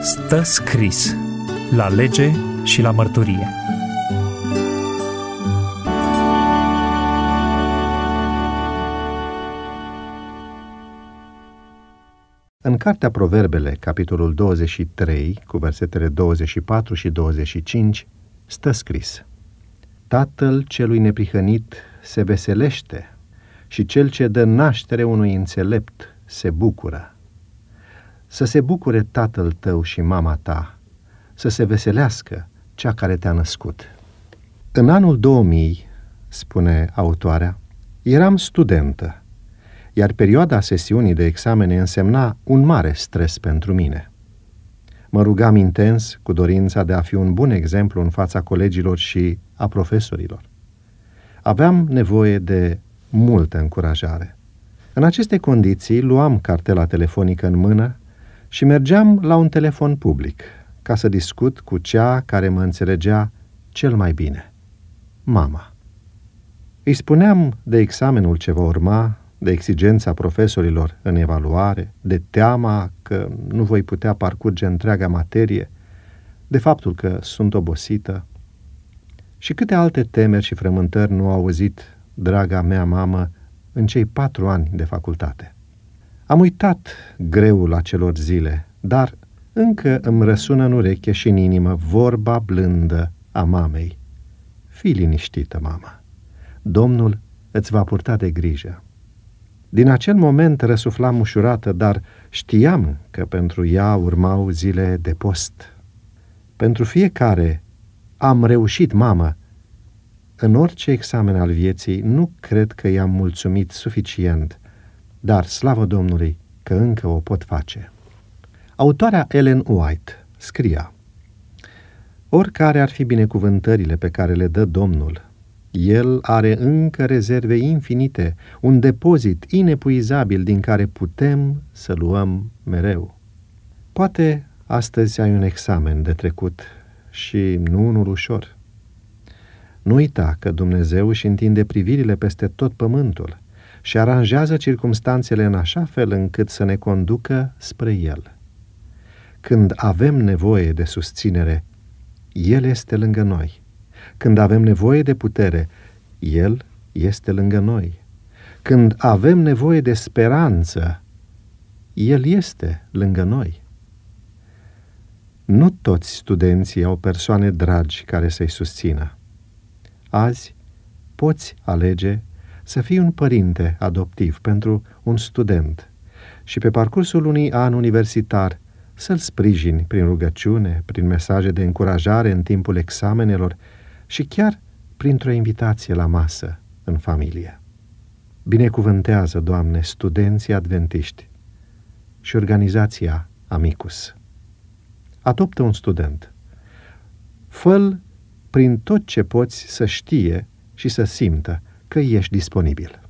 stă scris la lege și la mărturie. În Cartea Proverbele, capitolul 23, cu versetele 24 și 25, stă scris Tatăl celui neprihănit se veselește și cel ce dă naștere unui înțelept se bucură. Să se bucure tatăl tău și mama ta, să se veselească cea care te-a născut. În anul 2000, spune autoarea, eram studentă, iar perioada sesiunii de examene însemna un mare stres pentru mine. Mă rugam intens cu dorința de a fi un bun exemplu în fața colegilor și a profesorilor. Aveam nevoie de multă încurajare. În aceste condiții luam cartela telefonică în mână și mergeam la un telefon public ca să discut cu cea care mă înțelegea cel mai bine, mama. Îi spuneam de examenul ce va urma, de exigența profesorilor în evaluare, de teama că nu voi putea parcurge întreaga materie, de faptul că sunt obosită și câte alte temeri și frământări nu au auzit draga mea mamă în cei patru ani de facultate. Am uitat greul acelor zile, dar încă îmi răsună în ureche și în inimă vorba blândă a mamei. Fii liniștită, mama. Domnul îți va purta de grijă. Din acel moment răsuflam ușurată, dar știam că pentru ea urmau zile de post. Pentru fiecare am reușit, mamă. În orice examen al vieții, nu cred că i-am mulțumit suficient dar slavă Domnului că încă o pot face. Autoarea Ellen White scria Oricare ar fi binecuvântările pe care le dă Domnul, el are încă rezerve infinite, un depozit inepuizabil din care putem să luăm mereu. Poate astăzi ai un examen de trecut și nu unul ușor. Nu uita că Dumnezeu își întinde privirile peste tot pământul – și aranjează circumstanțele în așa fel încât să ne conducă spre El. Când avem nevoie de susținere, El este lângă noi. Când avem nevoie de putere, El este lângă noi. Când avem nevoie de speranță, El este lângă noi. Nu toți studenții au persoane dragi care să-i susțină. Azi poți alege să fii un părinte adoptiv pentru un student și pe parcursul unui an universitar să-l sprijini prin rugăciune, prin mesaje de încurajare în timpul examenelor și chiar printr-o invitație la masă în familie. Binecuvântează, Doamne, studenții adventiști și organizația Amicus. Adoptă un student. fă prin tot ce poți să știe și să simtă că ești disponibil.